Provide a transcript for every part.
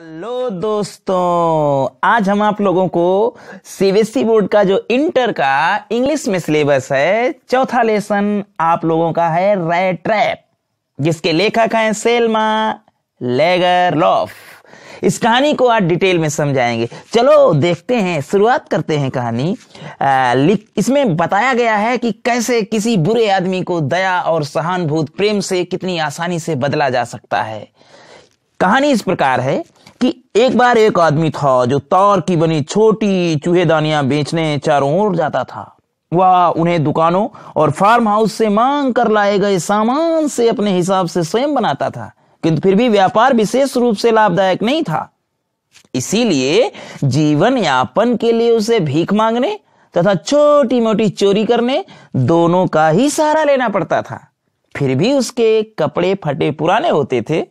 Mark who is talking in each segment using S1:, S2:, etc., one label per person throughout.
S1: Hello दोस्तों आज हम आप लोगों को सीबीएसई बोर्ड का जो इंटर का इंग्लिश में सिलेबस है चौथा लेसन आप लोगों का है रेड ट्रैप जिसके लेखक हैं सेलमा लेगर लॉफ इस कहानी को आज डिटेल में समझाएंगे चलो देखते हैं शुरुआत करते हैं कहानी आ, इसमें बताया गया है कि कैसे किसी बुरे आदमी को दया और सहानुभूत प्रेम से कितनी आसानी से बदला जा सकता है कहानी इस प्रकार है कि एक बार एक आदमी था जो तार की बनी छोटी चूहेदानियां बेचने चारों ओर जाता था वह उन्हें दुकानों और फार्म हाउस से मांग कर लाए गए सामान से अपने हिसाब से स्वयं बनाता था किंतु फिर भी व्यापार विशेष रूप से लाभदायक नहीं था इसीलिए जीवन यापन के लिए उसे भीख मांगने तथा छोटी मोटी चोरी करने दोनों का ही सहारा लेना पड़ता था फिर भी उसके कपड़े फटे पुराने होते थे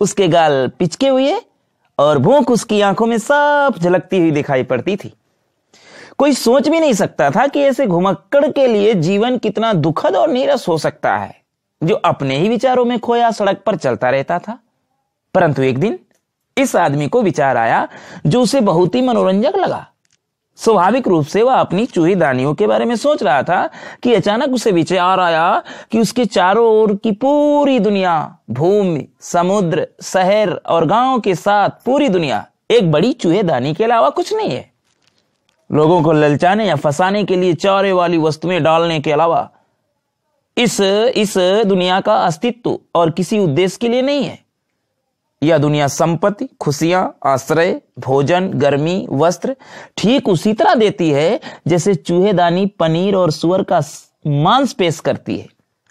S1: उसके गाल पिचके हुए और भूख उसकी आंखों में साफ झलकती हुई दिखाई पड़ती थी कोई सोच भी नहीं सकता था कि ऐसे घुमक्कड़ के लिए जीवन कितना दुखद और नीरस हो सकता है जो अपने ही विचारों में खोया सड़क पर चलता रहता था परंतु एक दिन इस आदमी को विचार आया जो उसे बहुत ही मनोरंजक लगा स्वाभाविक रूप से वह अपनी दानियों के बारे में सोच रहा था कि अचानक उसे विचार आया कि उसके चारों ओर की पूरी दुनिया भूमि समुद्र शहर और गांव के साथ पूरी दुनिया एक बड़ी चूहे दानी के अलावा कुछ नहीं है लोगों को ललचाने या फंसाने के लिए चौरे वाली वस्तुएं डालने के अलावा इस इस दुनिया का अस्तित्व और किसी उद्देश्य के लिए नहीं है या दुनिया संपत्ति खुशियां आश्रय भोजन गर्मी वस्त्र ठीक उसी तरह देती है जैसे चूहेदानी पनीर और सुअर का मांस पेश करती है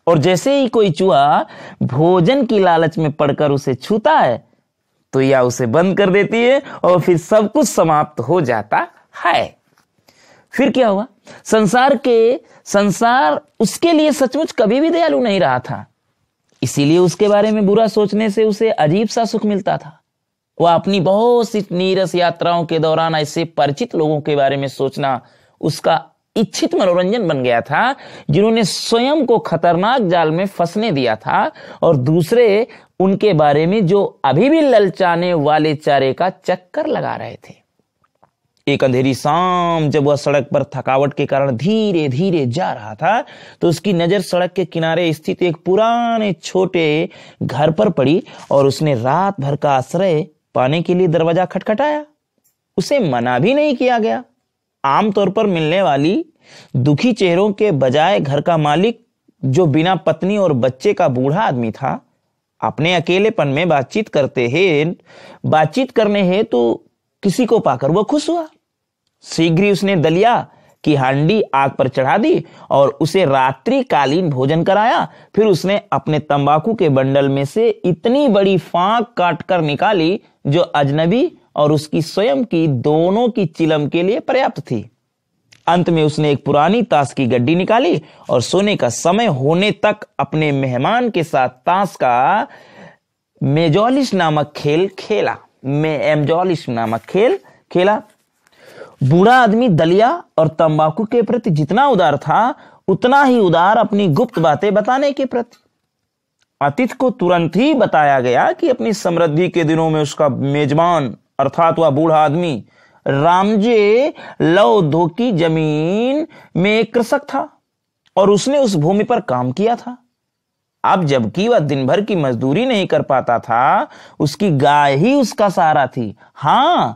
S1: और जैसे ही कोई चूहा भोजन की लालच में पड़कर उसे छूता है तो या उसे बंद कर देती है और फिर सब कुछ समाप्त हो जाता है फिर क्या हुआ संसार के संसार उसके लिए सचमुच कभी भी दयालु नहीं रहा था इसीलिए उसके बारे में बुरा सोचने से उसे अजीब सा सुख मिलता था वह अपनी बहुत सी नीरस यात्राओं के दौरान ऐसे परिचित लोगों के बारे में सोचना उसका इच्छित मनोरंजन बन गया था जिन्होंने स्वयं को खतरनाक जाल में फंसने दिया था और दूसरे उनके बारे में जो अभी भी ललचाने वाले चारे का चक्कर लगा रहे थे एक अंधेरी शाम जब वह सड़क पर थकावट के कारण धीरे धीरे जा रहा था तो उसकी नजर सड़क के किनारे स्थित एक पुराने छोटे घर पर पड़ी और उसने रात भर का आश्रय पाने के लिए दरवाजा खटखटाया उसे मना भी नहीं किया गया आमतौर पर मिलने वाली दुखी चेहरों के बजाय घर का मालिक जो बिना पत्नी और बच्चे का बूढ़ा आदमी था अपने अकेलेपन में बातचीत करते हैं बातचीत करने हैं तो किसी को पाकर वह खुश हुआ शीघ्र ही उसने दलिया की हांडी आग पर चढ़ा दी और उसे रात्रि कालीन भोजन कराया फिर उसने अपने तंबाकू के बंडल में से इतनी बड़ी फाक काट कर निकाली जो अजनबी और उसकी स्वयं की दोनों की चिलम के लिए पर्याप्त थी अंत में उसने एक पुरानी ताश की गड्डी निकाली और सोने का समय होने तक अपने मेहमान के साथ ताश का मेजोलिश नामक खेल खेला मे एमजोलिश नामक खेल खेला बूढ़ा आदमी दलिया और तंबाकू के प्रति जितना उदार था उतना ही उदार अपनी गुप्त बातें बताने के प्रति अतिथ को तुरंत ही बताया गया कि अपनी समृद्धि के दिनों में उसका मेजबान अर्थात वह बूढ़ा आदमी रामजे धो की जमीन में एक कृषक था और उसने उस भूमि पर काम किया था अब जबकि वह दिन भर की मजदूरी नहीं कर पाता था उसकी गाय ही उसका सहारा थी हां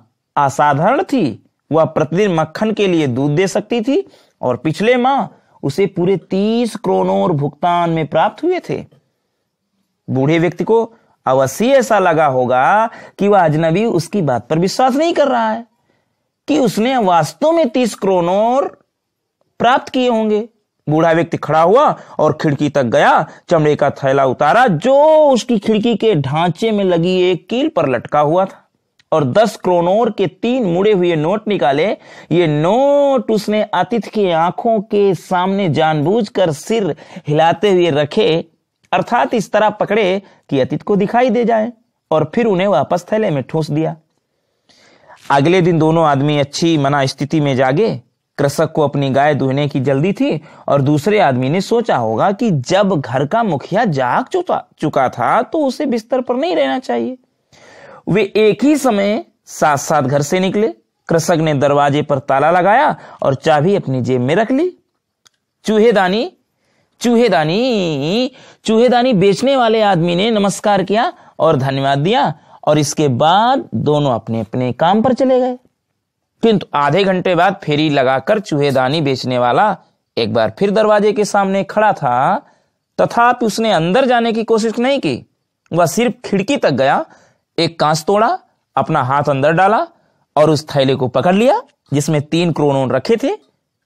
S1: असाधारण थी वह प्रतिदिन मक्खन के लिए दूध दे सकती थी और पिछले माह उसे पूरे तीस क्रोनोर भुगतान में प्राप्त हुए थे बूढ़े व्यक्ति को अवश्य ऐसा लगा होगा कि वह अजनबी उसकी बात पर विश्वास नहीं कर रहा है कि उसने वास्तव में तीस क्रोनोर प्राप्त किए होंगे बूढ़ा व्यक्ति खड़ा हुआ और खिड़की तक गया चमड़े का थैला उतारा जो उसकी खिड़की के ढांचे में लगी एक कील पर लटका हुआ था और दस क्रोनोर के तीन मुड़े हुए नोट निकाले ये नोट उसने अतिथि की आंखों के सामने जानबूझकर सिर हिलाते हुए रखे अर्थात इस तरह पकड़े कि अतिथि को दिखाई दे जाए और फिर उन्हें वापस थैले में ठोस दिया अगले दिन दोनों आदमी अच्छी मना स्थिति में जागे कृषक को अपनी गाय दुहने की जल्दी थी और दूसरे आदमी ने सोचा होगा कि जब घर का मुखिया जाग चुका चुका था तो उसे बिस्तर पर नहीं रहना चाहिए वे एक ही समय साथ साथ घर से निकले कृषक ने दरवाजे पर ताला लगाया और चाबी अपनी जेब में रख ली चूहेदानी चूहेदानी चूहेदानी बेचने वाले आदमी ने नमस्कार किया और धन्यवाद दिया और इसके बाद दोनों अपने अपने काम पर चले गए किंतु आधे घंटे बाद फेरी लगाकर चूहेदानी बेचने वाला एक बार फिर दरवाजे के सामने खड़ा था तथापि उसने अंदर जाने की कोशिश नहीं की वह सिर्फ खिड़की तक गया एक कांस तोड़ा अपना हाथ अंदर डाला और उस थैले को पकड़ लिया जिसमें तीन क्रोनोन रखे थे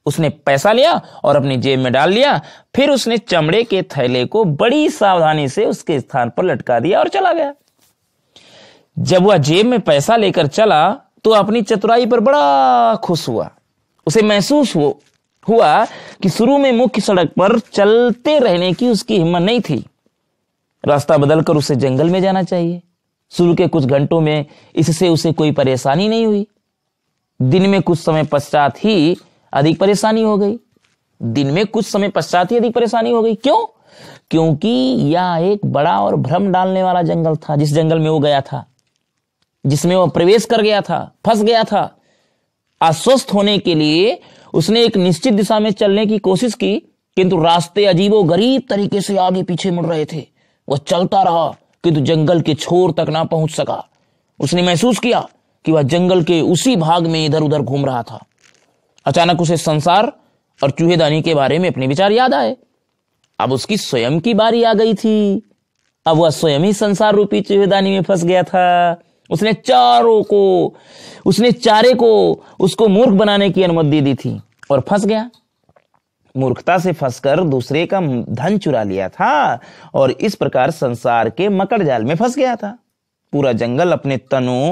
S1: उसने पैसा लिया और अपनी जेब में डाल लिया फिर उसने चमड़े के थैले को बड़ी सावधानी से उसके स्थान पर लटका दिया और चला गया जब वह जेब में पैसा लेकर चला तो अपनी चतुराई पर बड़ा खुश हुआ उसे महसूस हो हुआ कि शुरू में मुख्य सड़क पर चलते रहने की उसकी हिम्मत नहीं थी रास्ता बदलकर उसे जंगल में जाना चाहिए शुरू के कुछ घंटों में इससे उसे कोई परेशानी नहीं हुई दिन में कुछ समय पश्चात ही अधिक परेशानी हो गई दिन में कुछ समय पश्चात ही अधिक परेशानी हो गई क्यों क्योंकि यह एक बड़ा और भ्रम डालने वाला जंगल था जिस जंगल में वो गया था जिसमें वह प्रवेश कर गया था फंस गया था अस्वस्थ होने के लिए उसने एक निश्चित दिशा में चलने की कोशिश की किंतु रास्ते अजीबो गरीब तरीके से आगे पीछे मुड़ रहे थे वह चलता रहा किंतु जंगल के छोर तक ना पहुंच सका उसने महसूस किया कि वह जंगल के उसी भाग में इधर उधर घूम रहा था अचानक उसे संसार और चूहेदानी के बारे में अपने विचार याद आए अब उसकी स्वयं की बारी आ गई थी अब वह स्वयं ही संसार रूपी चूहेदानी में फंस गया था उसने चारों को उसने चारे को उसको मूर्ख बनाने की अनुमति दे दी थी और फंस गया मूर्खता से फंसकर दूसरे का धन चुरा लिया था और इस प्रकार संसार के मकर जाल में फंस गया था पूरा जंगल अपने तनों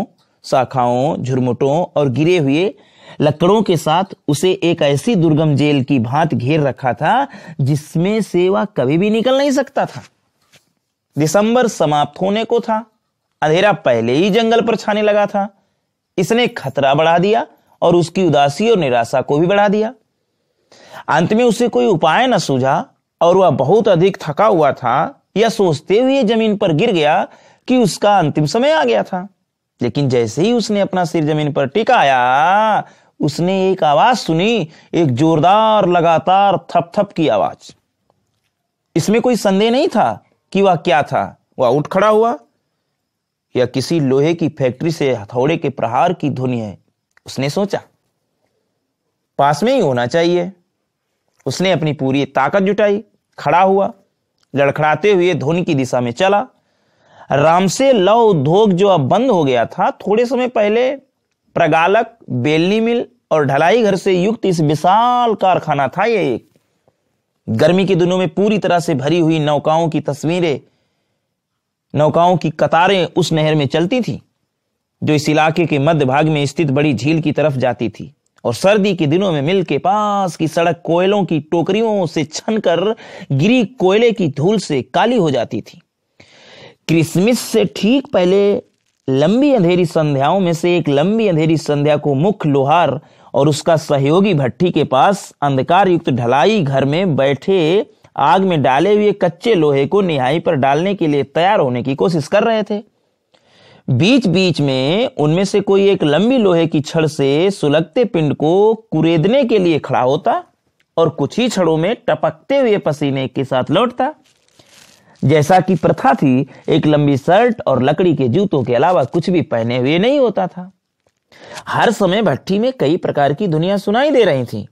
S1: शाखाओं झुरमुटों और गिरे हुए लकड़ों के साथ उसे एक ऐसी दुर्गम जेल की भांत घेर रखा था जिसमें से वह कभी भी निकल नहीं सकता था दिसंबर समाप्त होने को था अंधेरा पहले ही जंगल पर छाने लगा था इसने खतरा बढ़ा दिया और उसकी उदासी और निराशा को भी बढ़ा दिया अंत में उसे कोई उपाय न सूझा और वह बहुत अधिक थका हुआ था यह सोचते हुए जमीन पर गिर गया कि उसका अंतिम समय आ गया था लेकिन जैसे ही उसने अपना सिर जमीन पर टिकाया उसने एक आवाज सुनी एक जोरदार लगातार थपथप की आवाज इसमें कोई संदेह नहीं था कि वह क्या था वह उठ खड़ा हुआ या किसी लोहे की फैक्ट्री से हथौड़े के प्रहार की ध्वनि है उसने सोचा पास में ही होना चाहिए उसने अपनी पूरी ताकत जुटाई खड़ा हुआ लड़खड़ाते हुए धोनी की दिशा में चला राम से लव उद्योग जो अब बंद हो गया था थोड़े समय पहले प्रगालक बेलनी मिल और ढलाई घर से युक्त इस विशाल कारखाना था यह एक गर्मी के दिनों में पूरी तरह से भरी हुई नौकाओं की तस्वीरें नौकाओं की कतारें उस नहर में चलती थी जो इस इलाके के मध्य भाग में स्थित बड़ी झील की तरफ जाती थी और सर्दी के दिनों में मिल के पास की सड़क कोयलों की टोकरियों से छन कर गिरी कोयले की धूल से काली हो जाती थी क्रिसमस से ठीक पहले लंबी अंधेरी संध्याओं में से एक लंबी अंधेरी संध्या को मुख्य लोहार और उसका सहयोगी भट्टी के पास अंधकार युक्त ढलाई घर में बैठे आग में डाले हुए कच्चे लोहे को निहाई पर डालने के लिए तैयार होने की कोशिश कर रहे थे बीच बीच में उनमें से कोई एक लंबी लोहे की छड़ से सुलगते पिंड को कुरेदने के लिए खड़ा होता और कुछ ही छड़ों में टपकते हुए पसीने के साथ लौटता जैसा कि प्रथा थी एक लंबी शर्ट और लकड़ी के जूतों के अलावा कुछ भी पहने हुए नहीं होता था हर समय भट्टी में कई प्रकार की दुनिया सुनाई दे रही थी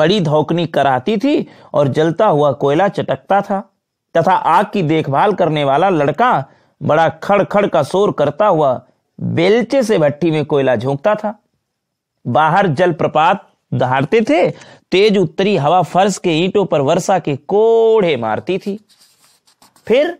S1: बड़ी धोकनी कराती थी और जलता हुआ कोयला चटकता था तथा आग की देखभाल करने वाला लड़का बड़ा खड़खड़ का शोर करता हुआ बेलचे से भट्टी में कोयला झोंकता था बाहर जलप्रपात दहाड़ते थे तेज उत्तरी हवा फर्श के ईंटों पर वर्षा के कोढ़े मारती थी फिर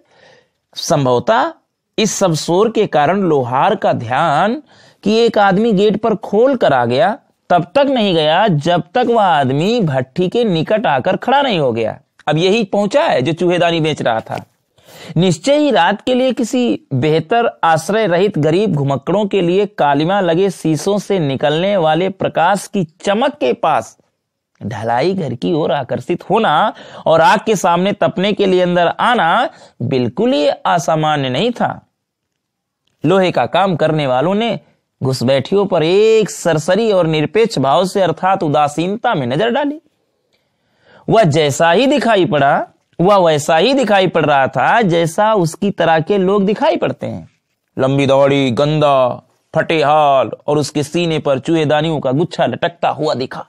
S1: संभवतः इस सब शोर के कारण लोहार का ध्यान कि एक आदमी गेट पर खोल कर आ गया तब तक नहीं गया जब तक वह आदमी भट्टी के निकट आकर खड़ा नहीं हो गया अब यही पहुंचा है जो चूहेदानी बेच रहा था निश्चय ही रात के लिए किसी बेहतर आश्रय रहित गरीब घुमक्कड़ों के लिए कालिमा लगे शीशों से निकलने वाले प्रकाश की चमक के पास ढलाई घर की ओर आकर्षित होना और आग के सामने तपने के लिए अंदर आना बिल्कुल ही असामान्य नहीं था लोहे का काम करने वालों ने घुसबैठियों पर एक सरसरी और निरपेक्ष भाव से अर्थात उदासीनता में नजर डाली वह जैसा ही दिखाई पड़ा वह वैसा ही दिखाई पड़ रहा था जैसा उसकी तरह के लोग दिखाई पड़ते हैं लंबी दौड़ी गंदा फटे हाल और उसके सीने पर चूहेदानियों का गुच्छा लटकता हुआ दिखा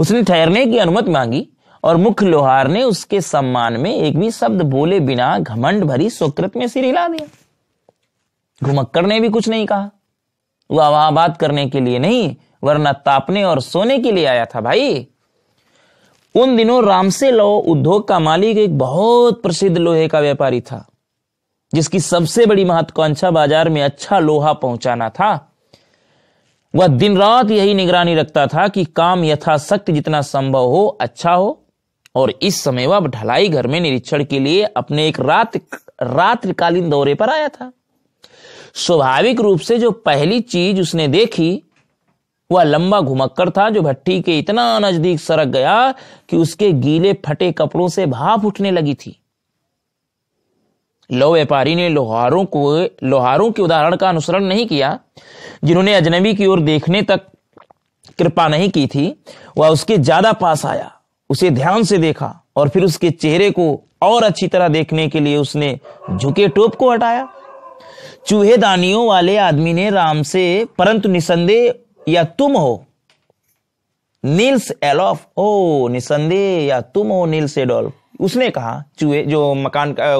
S1: उसने ठहरने की अनुमति मांगी और मुख्य लोहार ने उसके सम्मान में एक भी शब्द बोले बिना घमंड भरी सुकृत में सिर हिला दिया घुमक्कर ने भी कुछ नहीं कहा वह वहां बात करने के लिए नहीं वरना तापने और सोने के लिए आया था भाई उन दिनों रामसे लो उद्योग का मालिक एक बहुत प्रसिद्ध लोहे का व्यापारी था जिसकी सबसे बड़ी महत्वाकांक्षा बाजार में अच्छा लोहा पहुंचाना था वह दिन रात यही निगरानी रखता था कि काम यथाशक्ति जितना संभव हो अच्छा हो और इस समय वह ढलाई घर में निरीक्षण के लिए अपने एक रात रात्रिकालीन दौरे पर आया था स्वाभाविक रूप से जो पहली चीज उसने देखी वह लंबा घुमक्कर था जो भट्टी के इतना नजदीक सरक गया कि उसके गीले फटे कपड़ों से भाप उठने लगी थी लो व्यापारी ने लोहारों को लोहारों के उदाहरण का अनुसरण नहीं किया जिन्होंने अजनबी की ओर देखने तक कृपा नहीं की थी वह उसके ज्यादा पास आया उसे ध्यान से देखा और फिर उसके चेहरे को और अच्छी तरह देखने के लिए उसने झुके टोप को हटाया चूहे दानियों वाले आदमी ने राम से परंतु निसंदेह या तुम हो नील्स एलोफ ओ निसंदेह या तुम हो नील सेडोल्फ उसने कहा चूहे जो मकान का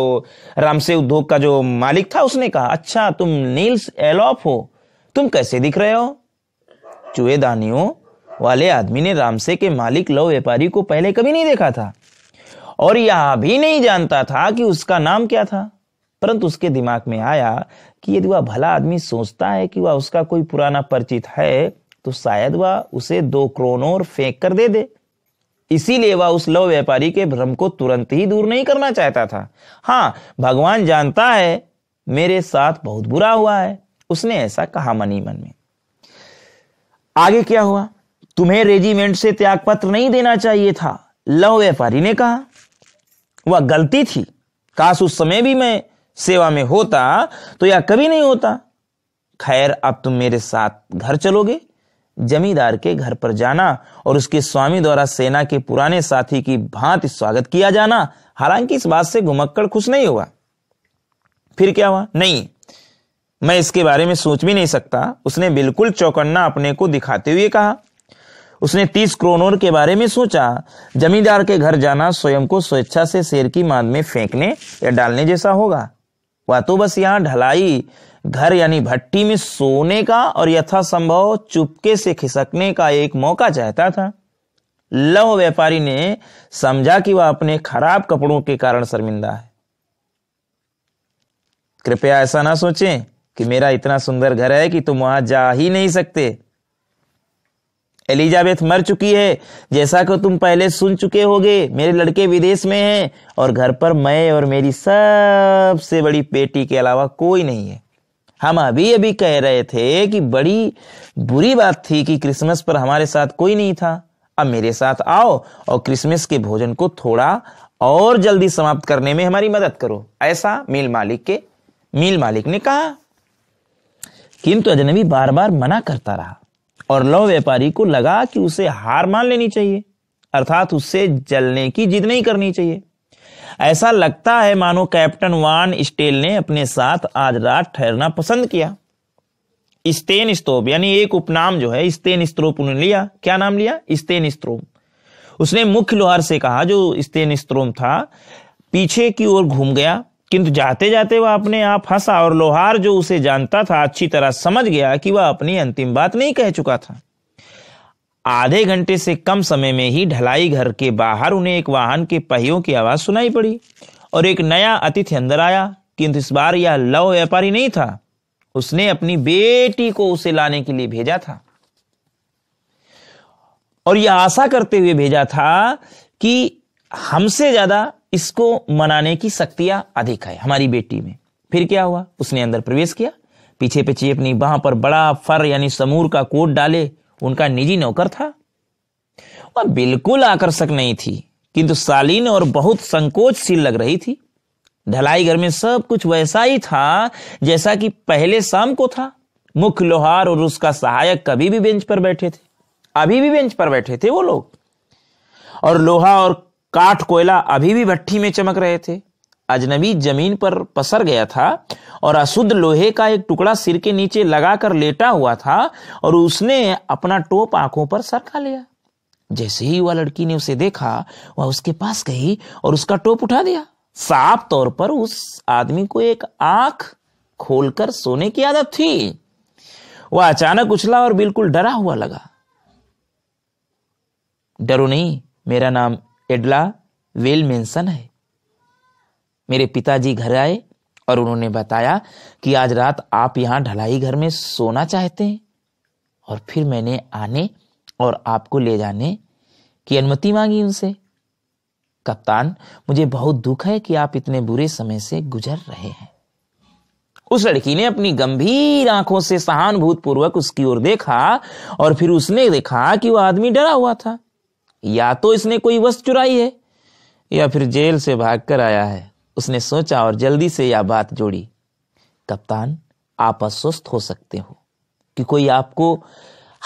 S1: रामसे उद्योग का जो मालिक था उसने कहा अच्छा तुम नील्स एलोफ हो तुम कैसे दिख रहे हो दानियों वाले आदमी ने रामसे के मालिक लव व्यापारी को पहले कभी नहीं देखा था और यह भी नहीं जानता था कि उसका नाम क्या था परंतु उसके दिमाग में आया कि यदि वह भला आदमी सोचता है कि वह उसका कोई पुराना परिचित है तो शायद वह उसे दो क्रोनोर फेंक कर दे दे इसीलिए वह उस लव व्यापारी के भ्रम को तुरंत ही दूर नहीं करना चाहता था हाँ भगवान जानता है मेरे साथ बहुत बुरा हुआ है उसने ऐसा कहा मनी मन में आगे क्या हुआ तुम्हें रेजिमेंट से त्यागपत्र नहीं देना चाहिए था लव व्यापारी ने कहा वह गलती थी काश उस समय भी मैं सेवा में होता तो यह कभी नहीं होता खैर अब तुम मेरे साथ घर चलोगे जमींदार के घर पर जाना और उसके स्वामी द्वारा सेना के पुराने साथी की भांति स्वागत किया जाना हालांकि इस बात से घुमक्कड़ खुश नहीं हुआ फिर क्या हुआ नहीं मैं इसके बारे में सोच भी नहीं सकता उसने बिल्कुल चौकन्ना अपने को दिखाते हुए कहा उसने तीस क्रोनोर के बारे में सोचा जमींदार के घर जाना स्वयं को स्वेच्छा से शेर की मांद में फेंकने या डालने जैसा होगा वह तो बस यहाँ ढलाई घर यानी भट्टी में सोने का और यथासंभव चुपके से खिसकने का एक मौका चाहता था लव व्यापारी ने समझा कि वह अपने खराब कपड़ों के कारण शर्मिंदा है कृपया ऐसा ना सोचें कि मेरा इतना सुंदर घर है कि तुम वहां जा ही नहीं सकते एलिजाबेथ मर चुकी है जैसा कि तुम पहले सुन चुके होगे मेरे लड़के विदेश में हैं और घर पर मैं और मेरी सबसे बड़ी बेटी के अलावा कोई नहीं है हम अभी अभी कह रहे थे कि बड़ी बुरी बात थी कि क्रिसमस पर हमारे साथ कोई नहीं था अब मेरे साथ आओ और क्रिसमस के भोजन को थोड़ा और जल्दी समाप्त करने में हमारी मदद करो ऐसा मील मालिक के मील मालिक ने कहा किंतु अजनबी बार बार मना करता रहा और लौ व्यापारी को लगा कि उसे हार मान लेनी चाहिए अर्थात उससे जलने की जिद नहीं करनी चाहिए ऐसा लगता है मानो कैप्टन वान स्टेल ने अपने साथ आज रात ठहरना पसंद किया स्तेन स्तोप यानी एक उपनाम जो है स्तेन स्त्रोप उन्होंने लिया क्या नाम लिया स्टेन स्त्रोप उसने मुख्य लोहार से कहा जो स्टेन स्त्रोम था पीछे की ओर घूम गया किंतु जाते जाते वह अपने आप हंसा और लोहार जो उसे जानता था अच्छी तरह समझ गया कि वह अपनी अंतिम बात नहीं कह चुका था आधे घंटे से कम समय में ही ढलाई घर के बाहर उन्हें एक वाहन के पहियों की आवाज सुनाई पड़ी और एक नया अतिथि अंदर आया किंतु इस बार यह लव व्यापारी नहीं था उसने अपनी बेटी को उसे लाने के लिए भेजा था और यह आशा करते हुए भेजा था कि हमसे ज्यादा इसको मनाने की शक्तियां अधिक है हमारी बेटी में फिर क्या हुआ उसने अंदर प्रवेश किया पीछे पीछे अपनी बाह पर बड़ा फर यानी समूर का कोट डाले उनका निजी नौकर था वह बिल्कुल आकर्षक नहीं थी किंतु शालीन और बहुत संकोचशील लग रही थी ढलाई घर में सब कुछ वैसा ही था जैसा कि पहले शाम को था मुख्य लोहार और उसका सहायक कभी भी बेंच पर बैठे थे अभी भी बेंच पर बैठे थे वो लोग और लोहा और काठ कोयला अभी भी भट्टी में चमक रहे थे अजनबी जमीन पर पसर गया था और अशुद्ध लोहे का एक टुकड़ा सिर के नीचे लगाकर लेटा हुआ था और उसने अपना टोप आंखों पर सरका लिया जैसे ही वह लड़की ने उसे देखा वह उसके पास गई और उसका टोप उठा दिया साफ तौर पर उस आदमी को एक आंख खोलकर सोने की आदत थी वह अचानक उछला और बिल्कुल डरा हुआ लगा डरो नहीं मेरा नाम एडला वेल मेंशन है मेरे पिताजी घर आए और उन्होंने बताया कि आज रात आप यहां ढलाई घर में सोना चाहते हैं और फिर मैंने आने और आपको ले जाने की अनुमति मांगी उनसे कप्तान मुझे बहुत दुख है कि आप इतने बुरे समय से गुजर रहे हैं उस लड़की ने अपनी गंभीर आंखों से सहानुभूतपूर्वक उसकी ओर देखा और फिर उसने देखा कि वह आदमी डरा हुआ था या तो इसने कोई वस्तु चुराई है या फिर जेल से भागकर आया है उसने सोचा और जल्दी से यह बात जोड़ी कप्तान आप अस्वस्थ हो सकते हो कि कोई आपको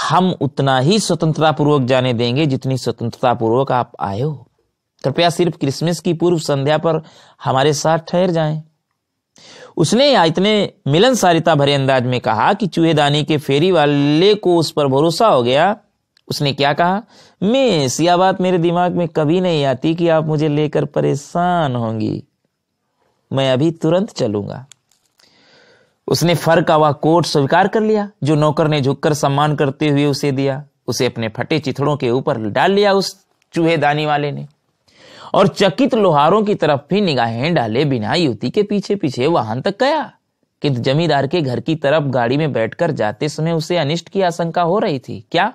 S1: हम उतना ही स्वतंत्रता पूर्वक जाने देंगे जितनी स्वतंत्रता पूर्वक आप आए हो कृपया सिर्फ क्रिसमस की पूर्व संध्या पर हमारे साथ ठहर जाएं। उसने या इतने मिलनसारिता भरे अंदाज में कहा कि चूहेदानी के फेरी वाले को उस पर भरोसा हो गया उसने क्या कहा मिस यह बात मेरे दिमाग में कभी नहीं आती कि आप मुझे लेकर परेशान होंगी मैं अभी तुरंत चलूंगा उसने फर का वह कोट स्वीकार कर लिया जो नौकर ने झुककर सम्मान करते हुए उसे दिया उसे अपने फटे चिथड़ों के ऊपर डाल लिया उस चूहे दानी वाले ने और चकित लोहारों की तरफ भी निगाहें डाले बिना युवती के पीछे पीछे वाहन तक गया कि जमींदार के घर की तरफ गाड़ी में बैठकर जाते समय उसे अनिष्ट की आशंका हो रही थी क्या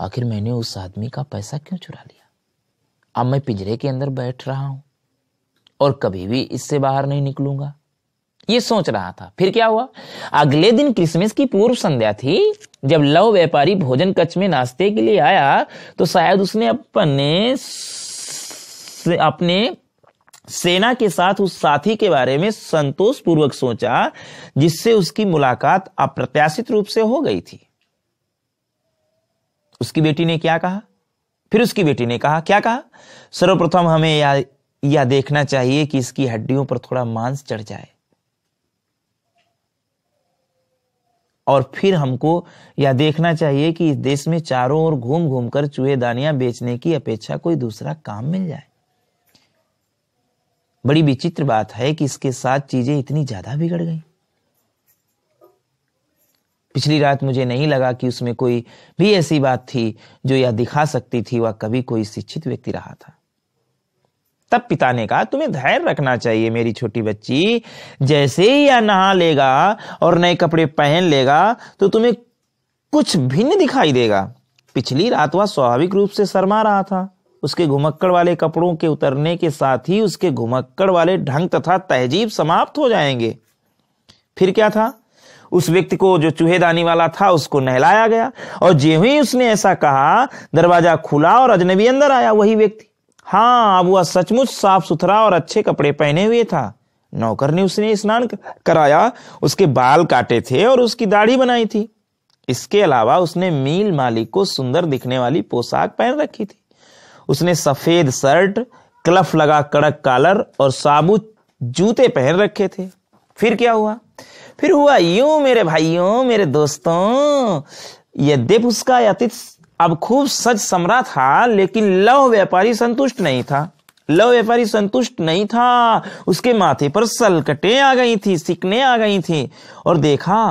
S1: आखिर मैंने उस आदमी का पैसा क्यों चुरा लिया अब मैं पिंजरे के अंदर बैठ रहा हूं और कभी भी इससे बाहर नहीं निकलूंगा ये सोच रहा था फिर क्या हुआ अगले दिन क्रिसमस की पूर्व संध्या थी जब लव व्यापारी भोजन कच्छ में नाश्ते के लिए आया तो शायद उसने अपने अपने सेना के साथ उस साथी के बारे में संतोष पूर्वक सोचा जिससे उसकी मुलाकात अप्रत्याशित रूप से हो गई थी उसकी बेटी ने क्या कहा फिर उसकी बेटी ने कहा क्या कहा सर्वप्रथम हमें या, या देखना चाहिए कि इसकी हड्डियों पर थोड़ा मांस चढ़ जाए और फिर हमको यह देखना चाहिए कि इस देश में चारों ओर घूम घूम कर चूहे दानियां बेचने की अपेक्षा कोई दूसरा काम मिल जाए बड़ी विचित्र बात है कि इसके साथ चीजें इतनी ज्यादा बिगड़ गई पिछली रात मुझे नहीं लगा कि उसमें कोई भी ऐसी बात थी जो यह दिखा सकती थी वह कभी कोई शिक्षित व्यक्ति रहा था तब पिता ने कहा तुम्हें धैर्य रखना चाहिए मेरी छोटी बच्ची जैसे ही यह नहा लेगा और नए कपड़े पहन लेगा तो तुम्हें कुछ भिन्न दिखाई देगा पिछली रात वह स्वाभाविक रूप से शर्मा रहा था उसके घुमक्कड़ वाले कपड़ों के उतरने के साथ ही उसके घुमक्कड़ वाले ढंग तथा तहजीब समाप्त हो जाएंगे फिर क्या था उस व्यक्ति को जो चूहेदानी वाला था उसको नहलाया गया और जो ही उसने ऐसा कहा दरवाजा खुला और अजनबी अंदर आया वही व्यक्ति हाँ अब वह सचमुच साफ सुथरा और अच्छे कपड़े पहने हुए था नौकर ने उसने स्नान कराया उसके बाल काटे थे और उसकी दाढ़ी बनाई थी इसके अलावा उसने मील मालिक को सुंदर दिखने वाली पोशाक पहन रखी थी उसने सफेद शर्ट क्लफ लगा कड़क कालर और साबुत जूते पहन रखे थे फिर क्या हुआ फिर हुआ यूं मेरे भाइयों मेरे दोस्तों यद्यप उसका अतीत अब खूब सच समरा था लेकिन लव व्यापारी संतुष्ट नहीं था लव व्यापारी संतुष्ट नहीं था उसके माथे पर सलकटें आ गई थी सिकने आ गई थी और देखा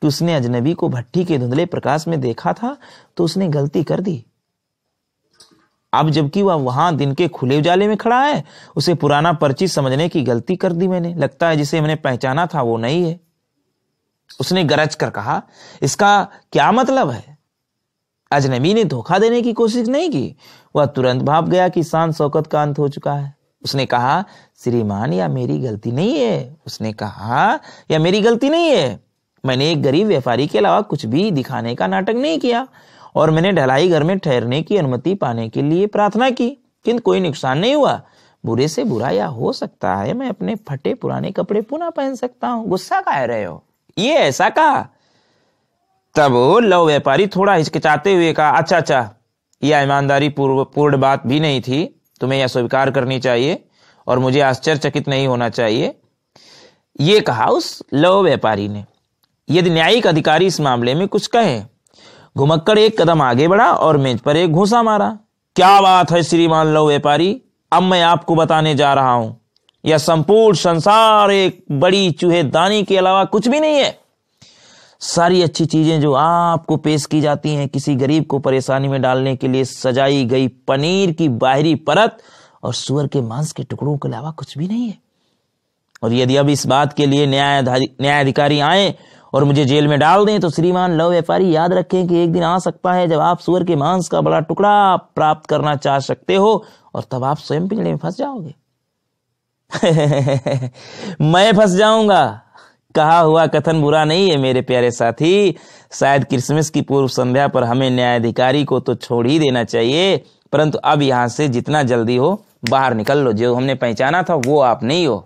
S1: कि उसने अजनबी को भट्टी के धुंधले प्रकाश में देखा था तो उसने गलती कर दी अब जबकि वह वहां दिन के खुले उजाले में खड़ा है उसे पुराना पर्ची समझने की गलती कर दी मैंने लगता है जिसे मैंने पहचाना था वो नहीं है उसने गरज कर कहा इसका क्या मतलब है अजनबी ने धोखा देने की कोशिश नहीं की वह तुरंत भाप गया कि शान शौकत का अंत हो चुका है उसने कहा श्रीमान या मेरी गलती नहीं है उसने कहा या मेरी गलती नहीं है मैंने एक गरीब व्यापारी के अलावा कुछ भी दिखाने का नाटक नहीं किया और मैंने ढलाई घर में ठहरने की अनुमति पाने के लिए प्रार्थना की किंतु कोई नुकसान नहीं हुआ बुरे से बुरा या हो सकता है मैं अपने फटे पुराने कपड़े पुनः पहन सकता हूँ गुस्सा का रहे हो ये ऐसा कहा तब लव व्यापारी थोड़ा हिचकिचाते हुए कहा अच्छा अच्छा यह ईमानदारी पूर्व पूर्ण बात भी नहीं थी तुम्हें यह स्वीकार करनी चाहिए और मुझे आश्चर्यचकित नहीं होना चाहिए ये कहा उस लव व्यापारी ने यदि न्यायिक अधिकारी इस मामले में कुछ कहे घुमक्कड़ एक कदम आगे बढ़ा और मेज पर एक घूसा मारा क्या बात है श्रीमान लो व्यापारी अब मैं आपको बताने जा रहा हूं यह संपूर्ण संसार एक बड़ी चूहे दानी के अलावा कुछ भी नहीं है सारी अच्छी चीजें जो आपको पेश की जाती हैं किसी गरीब को परेशानी में डालने के लिए सजाई गई पनीर की बाहरी परत और सुअर के मांस के टुकड़ों के अलावा कुछ भी नहीं है और यदि अब इस बात के लिए न्यायाधिकारी न्याय आए और मुझे जेल में डाल दें तो श्रीमान लव व्यापारी याद रखें कि एक दिन आ सकता है जब आप सुअर के मांस का बड़ा टुकड़ा प्राप्त करना चाह सकते हो और तब आप स्वयं पिंजड़े में फंस जाओगे मैं फंस जाऊंगा कहा हुआ कथन बुरा नहीं है मेरे प्यारे साथी शायद क्रिसमस की पूर्व संध्या पर हमें न्यायाधिकारी को तो छोड़ ही देना चाहिए परंतु अब यहां से जितना जल्दी हो बाहर निकल लो जो हमने पहचाना था वो आप नहीं हो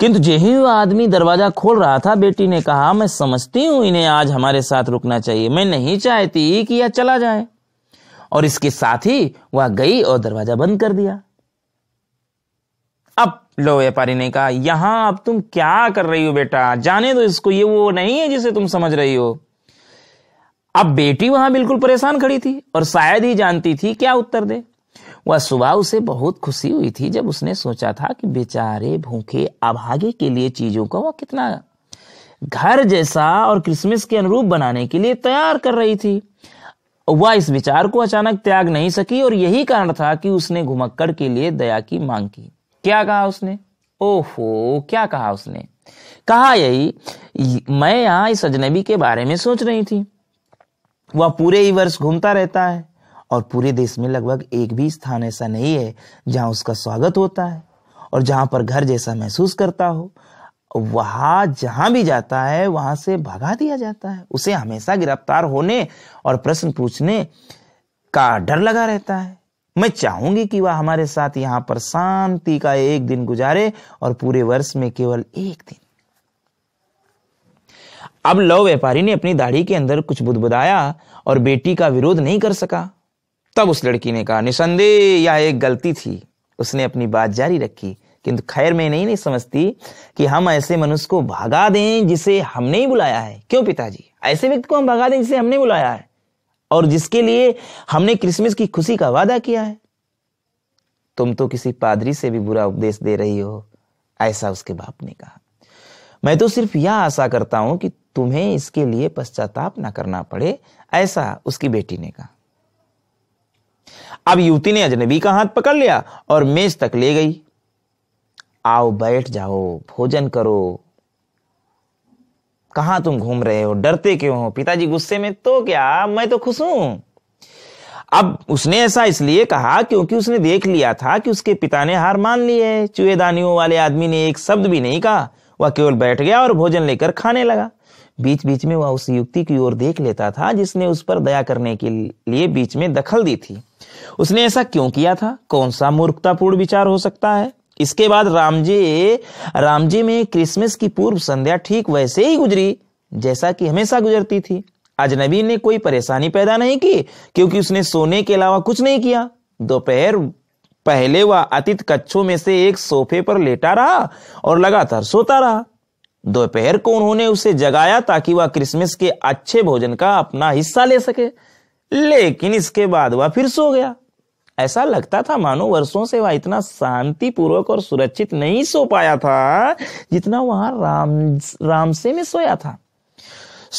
S1: किंतु ही वह आदमी दरवाजा खोल रहा था बेटी ने कहा मैं समझती हूं इन्हें आज हमारे साथ रुकना चाहिए मैं नहीं चाहती कि यह चला जाए और इसके साथ ही वह गई और दरवाजा बंद कर दिया अब लो व्यापारी ने कहा यहां अब तुम क्या कर रही हो बेटा जाने दो इसको ये वो नहीं है जिसे तुम समझ रही हो अब बेटी वहां बिल्कुल परेशान खड़ी थी और शायद ही जानती थी क्या उत्तर दे वह सुबह उसे बहुत खुशी हुई थी जब उसने सोचा था कि बेचारे भूखे अभागे के लिए चीजों को वह कितना घर जैसा और क्रिसमस के अनुरूप बनाने के लिए तैयार कर रही थी वह इस विचार को अचानक त्याग नहीं सकी और यही कारण था कि उसने घुमक्कड़ के लिए दया की मांग की क्या कहा उसने ओहो क्या कहा उसने कहा यही मैं यहां इस अजनबी के बारे में सोच रही थी वह पूरे ही वर्ष घूमता रहता है और पूरे देश में लगभग एक भी स्थान ऐसा नहीं है जहाँ उसका स्वागत होता है और जहाँ पर घर जैसा महसूस करता हो वहाँ जहाँ भी जाता है वहाँ से भगा दिया जाता है उसे हमेशा गिरफ्तार होने और प्रश्न पूछने का डर लगा रहता है मैं चाहूंगी कि वह हमारे साथ यहाँ पर शांति का एक दिन गुजारे और पूरे वर्ष में केवल एक दिन अब लव व्यापारी ने अपनी दाढ़ी के अंदर कुछ बुदबुदाया और बेटी का विरोध नहीं कर सका तब उस लड़की ने कहा निसंदेह यह एक गलती थी उसने अपनी बात जारी रखी किंतु खैर मैं नहीं नहीं समझती कि हम ऐसे मनुष्य को भगा दें जिसे हमने ही बुलाया है क्यों पिताजी ऐसे व्यक्ति को हम भगा दें जिसे हमने बुलाया है और जिसके लिए हमने क्रिसमस की खुशी का वादा किया है तुम तो किसी पादरी से भी बुरा उपदेश दे रही हो ऐसा उसके बाप ने कहा मैं तो सिर्फ यह आशा करता हूं कि तुम्हें इसके लिए पश्चाताप ना करना पड़े ऐसा उसकी बेटी ने कहा अब युवती ने अजनबी का हाथ पकड़ लिया और मेज तक ले गई आओ बैठ जाओ भोजन करो कहा तुम घूम रहे हो डरते क्यों हो पिताजी गुस्से में तो क्या मैं तो खुश हूं अब उसने ऐसा इसलिए कहा क्योंकि उसने देख लिया था कि उसके पिता ने हार मान ली है चूहेदानियों वाले आदमी ने एक शब्द भी नहीं कहा वह केवल बैठ गया और भोजन लेकर खाने लगा बीच बीच में वह उस युक्ति की ओर देख लेता था जिसने उस पर दया करने के लिए बीच में दखल दी थी उसने ऐसा क्यों किया था कौन सा मूर्खतापूर्ण विचार हो सकता है इसके बाद रामजी रामजी में क्रिसमस की पूर्व संध्या ठीक वैसे ही गुजरी जैसा कि हमेशा गुजरती थी अजनबी ने कोई परेशानी पैदा नहीं की क्योंकि उसने सोने के अलावा कुछ नहीं किया दोपहर पहले वह अतीत कच्छों में से एक सोफे पर लेटा रहा और लगातार सोता रहा दोपहर को उन्होंने उसे जगाया ताकि वह क्रिसमस के अच्छे भोजन का अपना हिस्सा ले सके लेकिन इसके बाद वह फिर सो गया ऐसा लगता था मानो वर्षों से वह इतना शांतिपूर्वक और सुरक्षित नहीं सो पाया था जितना वहां राम राम से में सोया था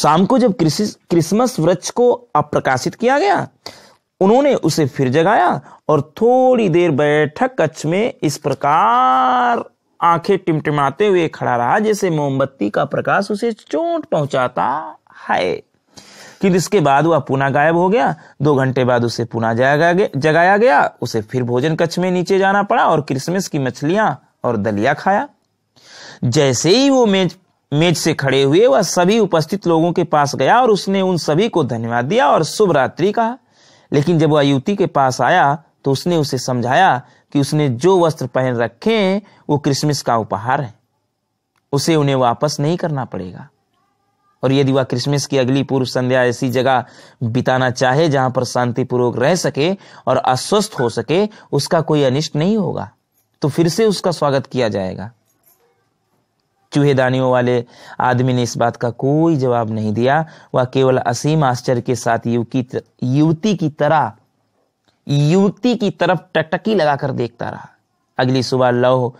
S1: शाम को जब क्रिसमस वृक्ष को अप्रकाशित किया गया उन्होंने उसे फिर जगाया और थोड़ी देर बैठक कक्ष में इस प्रकार आंखें टिमटिमाते हुए खड़ा रहा जैसे मोमबत्ती का प्रकाश उसे चोट पहुंचाता है कि इसके बाद वह पुनः गायब हो गया दो घंटे बाद उसे पुनः जगाया गया उसे फिर भोजन कक्ष में नीचे जाना पड़ा और क्रिसमस की मछलियां और दलिया खाया जैसे ही वो मेज मेज से खड़े हुए वह सभी उपस्थित लोगों के पास गया और उसने उन सभी को धन्यवाद दिया और शुभ रात्रि कहा लेकिन जब वह युवती के पास आया तो उसने उसे समझाया कि उसने जो वस्त्र पहन रखे हैं वो क्रिसमस का उपहार है उसे उन्हें वापस नहीं करना पड़ेगा और यदि वह क्रिसमस की अगली पूर्व संध्या ऐसी जगह बिताना चाहे जहां पर शांतिपूर्वक रह सके और अस्वस्थ हो सके उसका कोई अनिष्ट नहीं होगा तो फिर से उसका स्वागत किया जाएगा चूहेदानियों वाले आदमी ने इस बात का कोई जवाब नहीं दिया वह केवल असीम आश्चर्य के साथ युवकी युवती की तरह युवती की तरफ टकटकी लगाकर देखता रहा अगली सुबह लौह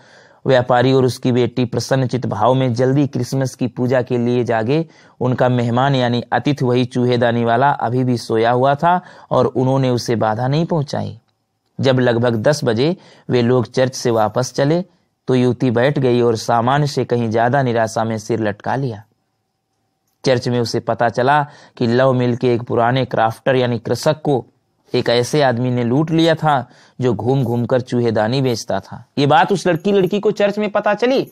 S1: व्यापारी और उसकी बेटी प्रसन्नचित भाव में जल्दी क्रिसमस की पूजा के लिए जागे उनका मेहमान यानी अतिथि वही चूहेदानी वाला अभी भी सोया हुआ था और उन्होंने उसे बाधा नहीं पहुंचाई जब लगभग दस बजे वे लोग चर्च से वापस चले तो युवती बैठ गई और सामान्य से कहीं ज्यादा निराशा में सिर लटका लिया चर्च में उसे पता चला कि लव मिल के एक पुराने क्राफ्टर यानी कृषक को एक ऐसे आदमी ने लूट लिया था जो घूम घूम कर चूहेदानी बेचता था ये बात उस लड़की लड़की को चर्च में पता चली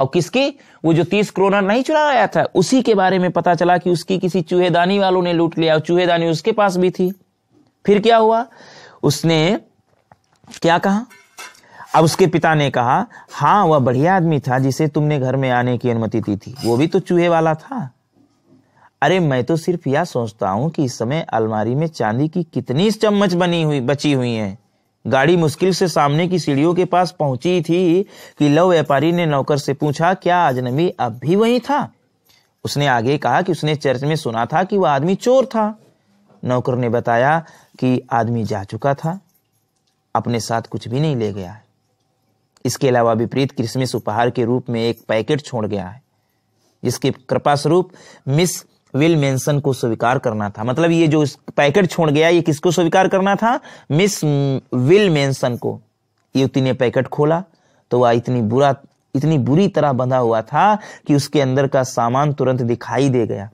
S1: और किसकी वो जो तीस करोड़ नहीं चुरा आया था उसी के बारे में पता चला कि उसकी किसी चूहेदानी वालों ने लूट लिया और चूहेदानी उसके पास भी थी फिर क्या हुआ उसने क्या कहा अब उसके पिता ने कहा हाँ वह बढ़िया आदमी था जिसे तुमने घर में आने की अनुमति दी थी वो भी तो चूहे वाला था अरे मैं तो सिर्फ यह सोचता हूँ कि इस समय अलमारी में चांदी की कितनी चम्मच बनी हुई बची हुई है गाड़ी मुश्किल से सामने की सीढ़ियों के पास पहुंची थी कि लव व्यापारी ने नौकर से पूछा क्या अजनबी अब भी वही था उसने आगे कहा कि उसने चर्च में सुना था कि वह आदमी चोर था नौकर ने बताया कि आदमी जा चुका था अपने साथ कुछ भी नहीं ले गया है इसके अलावा विपरीत क्रिसमस उपहार के रूप में एक पैकेट छोड़ गया है जिसके कृपा स्वरूप मिस विल मेंशन को स्वीकार करना था मतलब ये जो पैकेट छोड़ गया ये किसको स्वीकार करना था मिस विल मेंशन को युवती ने पैकेट खोला तो वह इतनी बुरा इतनी बुरी तरह बंधा हुआ था कि उसके अंदर का सामान तुरंत दिखाई दे गया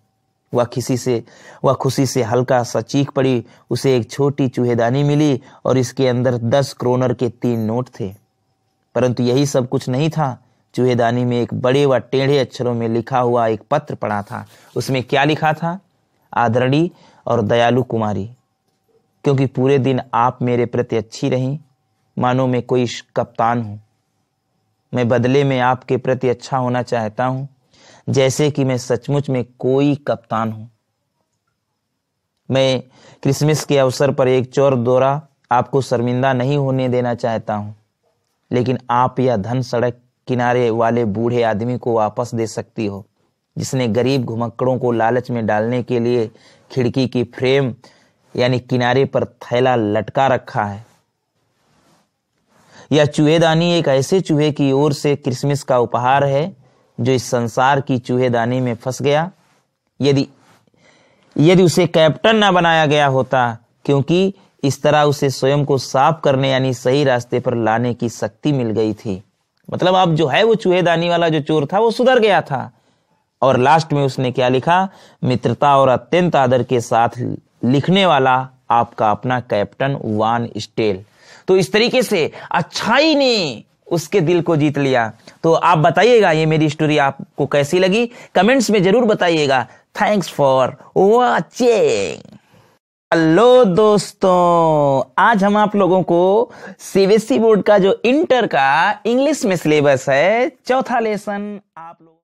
S1: वह किसी से वह खुशी से हल्का सा चीख पड़ी उसे एक छोटी चूहेदानी मिली और इसके अंदर दस क्रोनर के तीन नोट थे परंतु यही सब कुछ नहीं था चूहेदानी में एक बड़े व टेढ़े अक्षरों में लिखा हुआ एक पत्र पड़ा था उसमें क्या लिखा था आदरणी और दयालु कुमारी क्योंकि पूरे दिन आप मेरे प्रति अच्छी रहीं मानो मैं कोई कप्तान हूँ मैं बदले में आपके प्रति अच्छा होना चाहता हूँ जैसे कि मैं सचमुच में कोई कप्तान हूँ मैं क्रिसमस के अवसर पर एक चोर दौरा आपको शर्मिंदा नहीं होने देना चाहता हूँ लेकिन आप यह धन सड़क किनारे वाले बूढ़े आदमी को वापस दे सकती हो जिसने गरीब घुमक्कड़ों को लालच में डालने के लिए खिड़की की फ्रेम यानी किनारे पर थैला लटका रखा है यह चूहेदानी एक ऐसे चूहे की ओर से क्रिसमस का उपहार है जो इस संसार की चूहेदानी में फंस गया यदि यदि उसे कैप्टन ना बनाया गया होता क्योंकि इस तरह उसे स्वयं को साफ करने यानी सही रास्ते पर लाने की शक्ति मिल गई थी मतलब आप जो है वो चूहेदानी वाला जो चोर था वो सुधर गया था और लास्ट में उसने क्या लिखा मित्रता और अत्यंत आदर के साथ लिखने वाला आपका अपना कैप्टन वान स्टेल तो इस तरीके से अच्छाई ने उसके दिल को जीत लिया तो आप बताइएगा ये मेरी स्टोरी आपको कैसी लगी कमेंट्स में जरूर बताइएगा थैंक्स फॉर वॉचिंग हेलो दोस्तों आज हम आप लोगों को सीबीएसई बोर्ड e का जो इंटर का इंग्लिश में सिलेबस है चौथा लेसन आप लोग